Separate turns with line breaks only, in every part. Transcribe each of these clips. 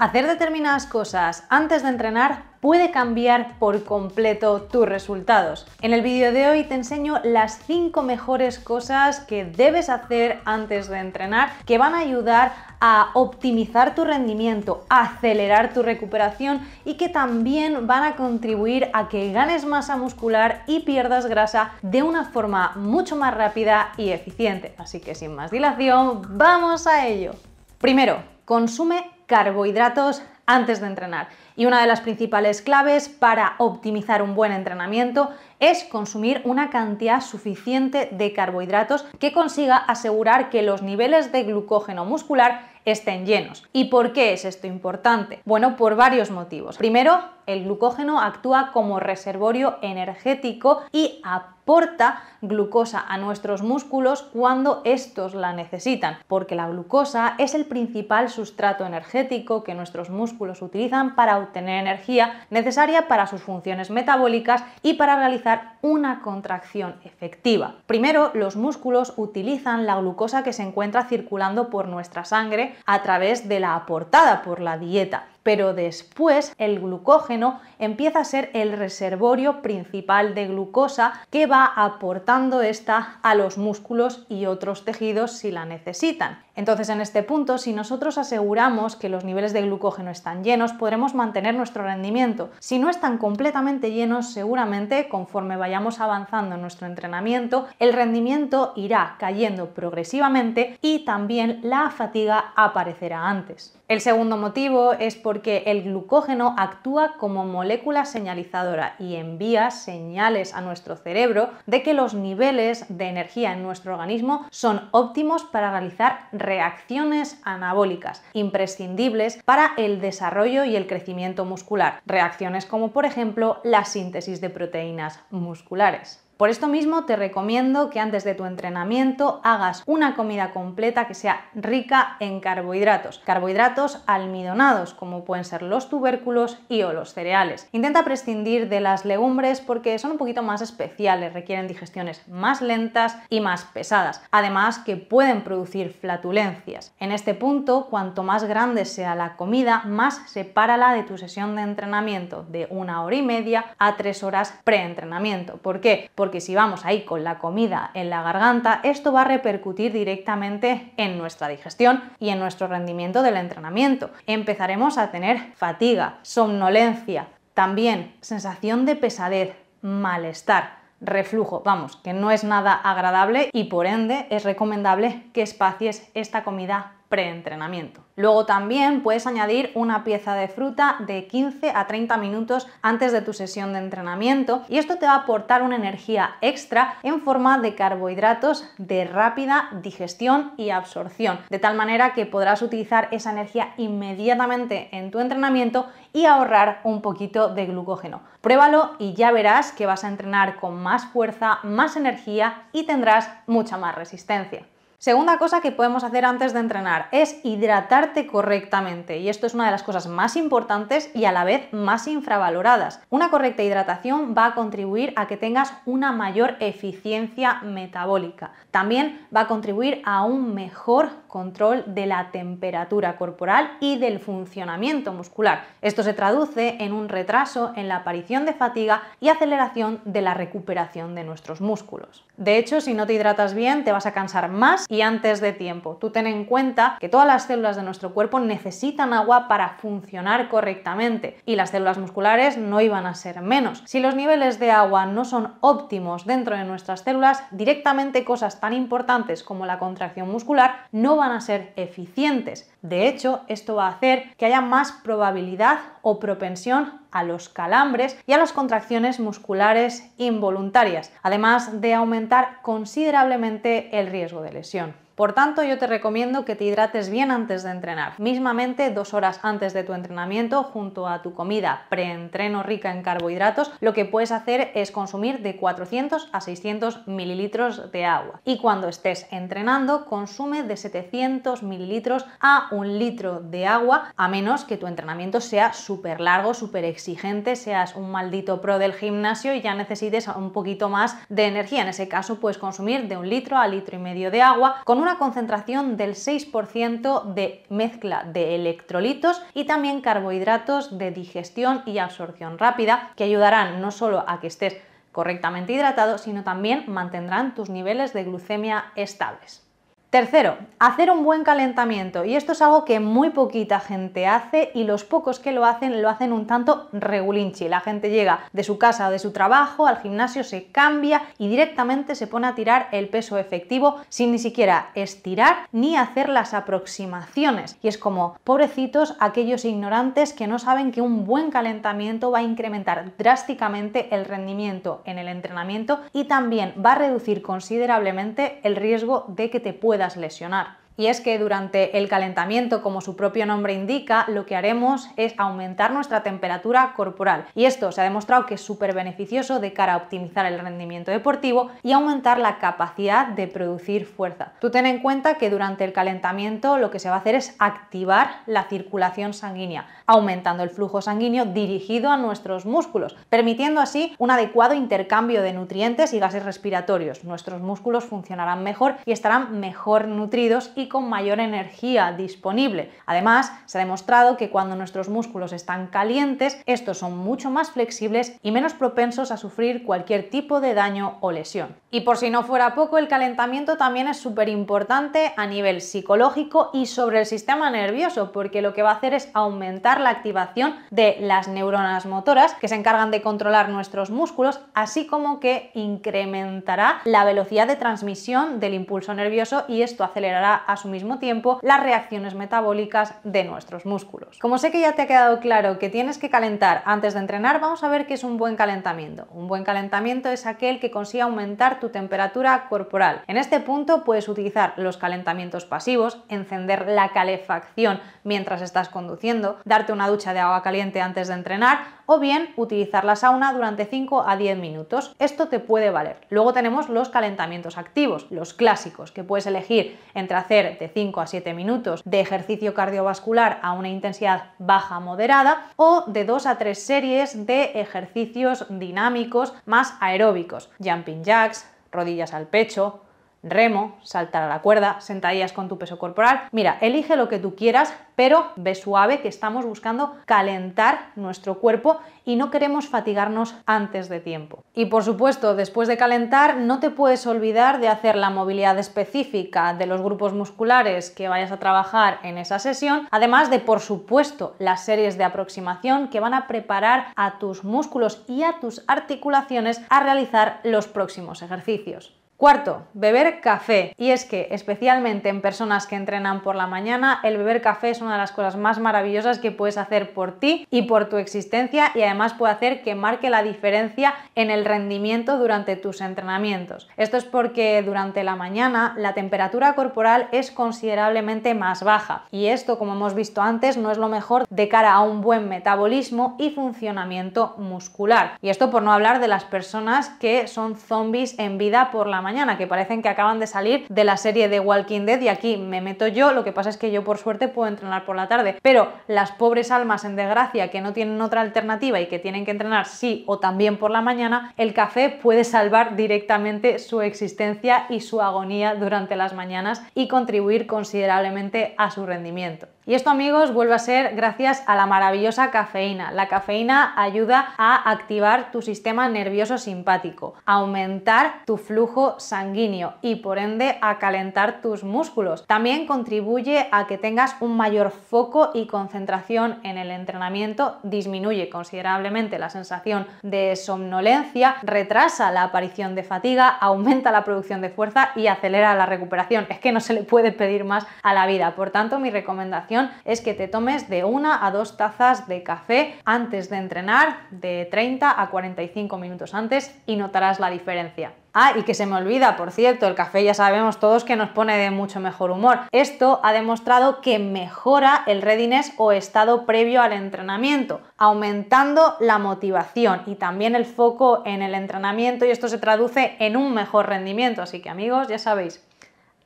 Hacer determinadas cosas antes de entrenar puede cambiar por completo tus resultados. En el vídeo de hoy te enseño las 5 mejores cosas que debes hacer antes de entrenar que van a ayudar a optimizar tu rendimiento, a acelerar tu recuperación y que también van a contribuir a que ganes masa muscular y pierdas grasa de una forma mucho más rápida y eficiente. Así que sin más dilación, vamos a ello. Primero, consume carbohidratos antes de entrenar. Y una de las principales claves para optimizar un buen entrenamiento es consumir una cantidad suficiente de carbohidratos que consiga asegurar que los niveles de glucógeno muscular estén llenos. ¿Y por qué es esto importante? Bueno, por varios motivos. Primero, el glucógeno actúa como reservorio energético y aporta glucosa a nuestros músculos cuando estos la necesitan, porque la glucosa es el principal sustrato energético que nuestros músculos utilizan para obtener energía necesaria para sus funciones metabólicas y para realizar una contracción efectiva. Primero, los músculos utilizan la glucosa que se encuentra circulando por nuestra sangre a través de la aportada por la dieta pero después el glucógeno empieza a ser el reservorio principal de glucosa que va aportando esta a los músculos y otros tejidos si la necesitan. Entonces, en este punto, si nosotros aseguramos que los niveles de glucógeno están llenos, podremos mantener nuestro rendimiento. Si no están completamente llenos, seguramente, conforme vayamos avanzando en nuestro entrenamiento, el rendimiento irá cayendo progresivamente y también la fatiga aparecerá antes. El segundo motivo es porque el glucógeno actúa como molécula señalizadora y envía señales a nuestro cerebro de que los niveles de energía en nuestro organismo son óptimos para realizar reacciones anabólicas, imprescindibles para el desarrollo y el crecimiento muscular. Reacciones como por ejemplo la síntesis de proteínas musculares. Por esto mismo te recomiendo que antes de tu entrenamiento hagas una comida completa que sea rica en carbohidratos, carbohidratos almidonados como pueden ser los tubérculos y o los cereales. Intenta prescindir de las legumbres porque son un poquito más especiales, requieren digestiones más lentas y más pesadas, además que pueden producir flatulencias. En este punto, cuanto más grande sea la comida, más sepárala de tu sesión de entrenamiento, de una hora y media a tres horas pre-entrenamiento. ¿Por qué? Porque porque si vamos ahí con la comida en la garganta, esto va a repercutir directamente en nuestra digestión y en nuestro rendimiento del entrenamiento. Empezaremos a tener fatiga, somnolencia, también sensación de pesadez, malestar, reflujo, vamos, que no es nada agradable y por ende es recomendable que espacies esta comida preentrenamiento. Luego también puedes añadir una pieza de fruta de 15 a 30 minutos antes de tu sesión de entrenamiento y esto te va a aportar una energía extra en forma de carbohidratos de rápida digestión y absorción, de tal manera que podrás utilizar esa energía inmediatamente en tu entrenamiento y ahorrar un poquito de glucógeno. Pruébalo y ya verás que vas a entrenar con más fuerza, más energía y tendrás mucha más resistencia. Segunda cosa que podemos hacer antes de entrenar es hidratarte correctamente y esto es una de las cosas más importantes y a la vez más infravaloradas. Una correcta hidratación va a contribuir a que tengas una mayor eficiencia metabólica. También va a contribuir a un mejor control de la temperatura corporal y del funcionamiento muscular. Esto se traduce en un retraso en la aparición de fatiga y aceleración de la recuperación de nuestros músculos. De hecho, si no te hidratas bien, te vas a cansar más y antes de tiempo. Tú ten en cuenta que todas las células de nuestro cuerpo necesitan agua para funcionar correctamente y las células musculares no iban a ser menos. Si los niveles de agua no son óptimos dentro de nuestras células, directamente cosas tan importantes como la contracción muscular no van a ser eficientes. De hecho, esto va a hacer que haya más probabilidad o propensión a los calambres y a las contracciones musculares involuntarias, además de aumentar considerablemente el riesgo de lesión. Por tanto, yo te recomiendo que te hidrates bien antes de entrenar, mismamente dos horas antes de tu entrenamiento junto a tu comida preentreno rica en carbohidratos, lo que puedes hacer es consumir de 400 a 600 mililitros de agua. Y cuando estés entrenando, consume de 700 mililitros a un litro de agua, a menos que tu entrenamiento sea súper largo, súper exigente, seas un maldito pro del gimnasio y ya necesites un poquito más de energía. En ese caso, puedes consumir de un litro a litro y medio de agua con una concentración del 6% de mezcla de electrolitos y también carbohidratos de digestión y absorción rápida que ayudarán no solo a que estés correctamente hidratado, sino también mantendrán tus niveles de glucemia estables. Tercero, hacer un buen calentamiento. Y esto es algo que muy poquita gente hace y los pocos que lo hacen lo hacen un tanto regulinchi. La gente llega de su casa o de su trabajo al gimnasio, se cambia y directamente se pone a tirar el peso efectivo sin ni siquiera estirar ni hacer las aproximaciones. Y es como, pobrecitos aquellos ignorantes que no saben que un buen calentamiento va a incrementar drásticamente el rendimiento en el entrenamiento y también va a reducir considerablemente el riesgo de que te pueda lesionar y es que durante el calentamiento, como su propio nombre indica, lo que haremos es aumentar nuestra temperatura corporal y esto se ha demostrado que es súper beneficioso de cara a optimizar el rendimiento deportivo y aumentar la capacidad de producir fuerza. Tú ten en cuenta que durante el calentamiento lo que se va a hacer es activar la circulación sanguínea, aumentando el flujo sanguíneo dirigido a nuestros músculos, permitiendo así un adecuado intercambio de nutrientes y gases respiratorios. Nuestros músculos funcionarán mejor y estarán mejor nutridos y con mayor energía disponible. Además, se ha demostrado que cuando nuestros músculos están calientes, estos son mucho más flexibles y menos propensos a sufrir cualquier tipo de daño o lesión. Y por si no fuera poco, el calentamiento también es súper importante a nivel psicológico y sobre el sistema nervioso, porque lo que va a hacer es aumentar la activación de las neuronas motoras que se encargan de controlar nuestros músculos, así como que incrementará la velocidad de transmisión del impulso nervioso y esto acelerará a su mismo tiempo las reacciones metabólicas de nuestros músculos. Como sé que ya te ha quedado claro que tienes que calentar antes de entrenar, vamos a ver qué es un buen calentamiento. Un buen calentamiento es aquel que consigue aumentar tu temperatura corporal. En este punto puedes utilizar los calentamientos pasivos, encender la calefacción mientras estás conduciendo, darte una ducha de agua caliente antes de entrenar, o bien utilizar la sauna durante 5 a 10 minutos. Esto te puede valer. Luego tenemos los calentamientos activos, los clásicos, que puedes elegir entre hacer de 5 a 7 minutos de ejercicio cardiovascular a una intensidad baja moderada o de 2 a 3 series de ejercicios dinámicos más aeróbicos, jumping jacks, rodillas al pecho, remo, saltar a la cuerda, sentadillas con tu peso corporal. Mira, elige lo que tú quieras, pero ve suave que estamos buscando calentar nuestro cuerpo y no queremos fatigarnos antes de tiempo. Y por supuesto, después de calentar, no te puedes olvidar de hacer la movilidad específica de los grupos musculares que vayas a trabajar en esa sesión, además de, por supuesto, las series de aproximación que van a preparar a tus músculos y a tus articulaciones a realizar los próximos ejercicios. Cuarto, beber café. Y es que, especialmente en personas que entrenan por la mañana, el beber café es una de las cosas más maravillosas que puedes hacer por ti y por tu existencia y además puede hacer que marque la diferencia en el rendimiento durante tus entrenamientos. Esto es porque durante la mañana la temperatura corporal es considerablemente más baja y esto, como hemos visto antes, no es lo mejor de cara a un buen metabolismo y funcionamiento muscular. Y esto por no hablar de las personas que son zombies en vida por la mañana que parecen que acaban de salir de la serie de Walking Dead y aquí me meto yo, lo que pasa es que yo por suerte puedo entrenar por la tarde, pero las pobres almas en desgracia que no tienen otra alternativa y que tienen que entrenar sí o también por la mañana, el café puede salvar directamente su existencia y su agonía durante las mañanas y contribuir considerablemente a su rendimiento. Y esto amigos vuelve a ser gracias a la maravillosa cafeína. La cafeína ayuda a activar tu sistema nervioso simpático, a aumentar tu flujo sanguíneo y por ende a calentar tus músculos. También contribuye a que tengas un mayor foco y concentración en el entrenamiento, disminuye considerablemente la sensación de somnolencia, retrasa la aparición de fatiga, aumenta la producción de fuerza y acelera la recuperación. Es que no se le puede pedir más a la vida. Por tanto, mi recomendación es que te tomes de una a dos tazas de café antes de entrenar, de 30 a 45 minutos antes y notarás la diferencia. Ah, y que se me olvida, por cierto, el café ya sabemos todos que nos pone de mucho mejor humor. Esto ha demostrado que mejora el readiness o estado previo al entrenamiento, aumentando la motivación y también el foco en el entrenamiento y esto se traduce en un mejor rendimiento. Así que amigos, ya sabéis,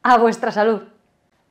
a vuestra salud.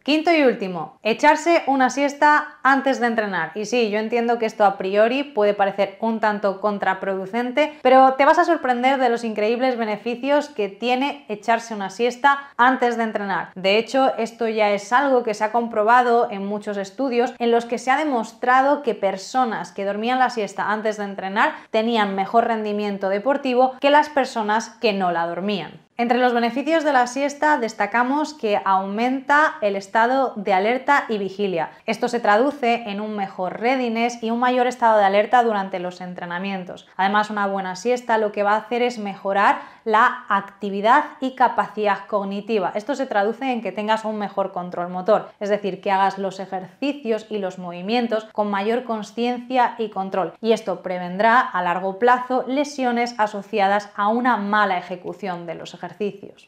Quinto y último, echarse una siesta antes de entrenar. Y sí, yo entiendo que esto a priori puede parecer un tanto contraproducente, pero te vas a sorprender de los increíbles beneficios que tiene echarse una siesta antes de entrenar. De hecho, esto ya es algo que se ha comprobado en muchos estudios en los que se ha demostrado que personas que dormían la siesta antes de entrenar tenían mejor rendimiento deportivo que las personas que no la dormían. Entre los beneficios de la siesta destacamos que aumenta el estado de alerta y vigilia. Esto se traduce en un mejor readiness y un mayor estado de alerta durante los entrenamientos. Además, una buena siesta lo que va a hacer es mejorar la actividad y capacidad cognitiva. Esto se traduce en que tengas un mejor control motor, es decir, que hagas los ejercicios y los movimientos con mayor conciencia y control. Y esto prevendrá a largo plazo lesiones asociadas a una mala ejecución de los ejercicios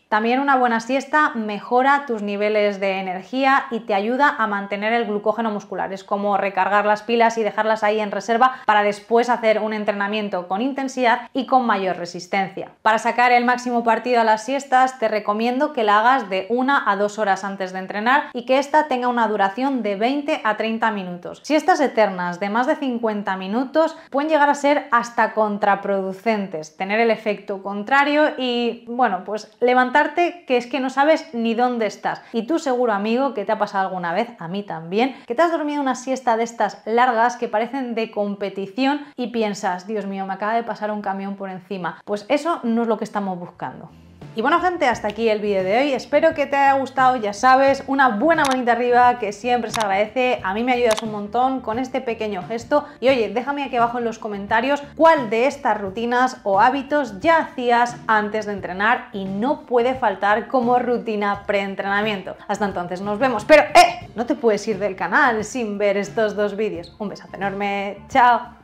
también una buena siesta mejora tus niveles de energía y te ayuda a mantener el glucógeno muscular. Es como recargar las pilas y dejarlas ahí en reserva para después hacer un entrenamiento con intensidad y con mayor resistencia. Para sacar el máximo partido a las siestas, te recomiendo que la hagas de una a dos horas antes de entrenar y que esta tenga una duración de 20 a 30 minutos. Siestas eternas de más de 50 minutos pueden llegar a ser hasta contraproducentes, tener el efecto contrario y, bueno, pues levantarte que es que no sabes ni dónde estás. Y tú seguro, amigo, que te ha pasado alguna vez, a mí también, que te has dormido una siesta de estas largas que parecen de competición y piensas, Dios mío, me acaba de pasar un camión por encima. Pues eso no es lo que estamos buscando. Y bueno gente, hasta aquí el vídeo de hoy. Espero que te haya gustado, ya sabes, una buena manita arriba que siempre se agradece. A mí me ayudas un montón con este pequeño gesto. Y oye, déjame aquí abajo en los comentarios cuál de estas rutinas o hábitos ya hacías antes de entrenar y no puede faltar como rutina pre-entrenamiento. Hasta entonces nos vemos, pero ¡eh! No te puedes ir del canal sin ver estos dos vídeos. Un besazo enorme, chao.